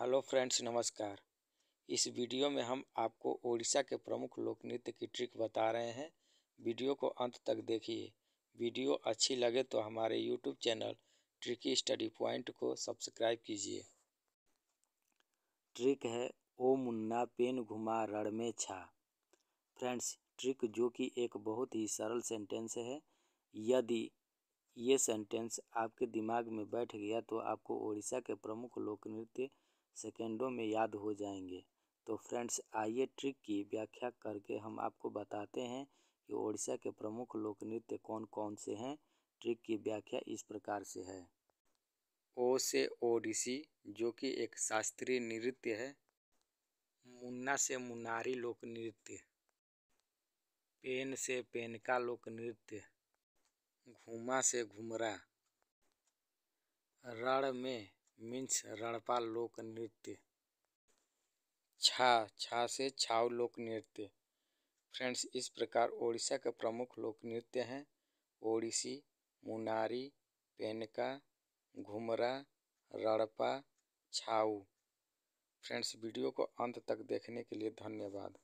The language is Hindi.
हेलो फ्रेंड्स नमस्कार इस वीडियो में हम आपको ओडिशा के प्रमुख लोक नृत्य की ट्रिक बता रहे हैं वीडियो को अंत तक देखिए वीडियो अच्छी लगे तो हमारे YouTube channel tricky study point को सब्सक्राइब कीजिए ट्रिक है ओ मुन्ना पेन घुमा रण में छा फ्रेंड्स ट्रिक जो कि एक बहुत ही सरल सेंटेंस है यदि ये सेंटेंस आपके दिमाग में बैठ गया तो आपको ओडिशा के प्रमुख लोक नृत्य सेकेंडों में याद हो जाएंगे तो फ्रेंड्स आइए ट्रिक की व्याख्या करके हम आपको बताते हैं कि ओडिशा के प्रमुख लोक नृत्य कौन कौन से हैं ट्रिक की व्याख्या इस प्रकार से है ओ से ओडिसी जो कि एक शास्त्रीय नृत्य है मुन्ना से मुनारी लोक नृत्य पेन से पेनका लोक नृत्य घुमा से घुमरा रण में मीन्स रणपा लोक नृत्य छा छा से छाव लोक नृत्य फ्रेंड्स इस प्रकार ओडिशा के प्रमुख लोक नृत्य हैं ओडिसी मुनारी पेनका घुमरा रड़पा छाऊ फ्रेंड्स वीडियो को अंत तक देखने के लिए धन्यवाद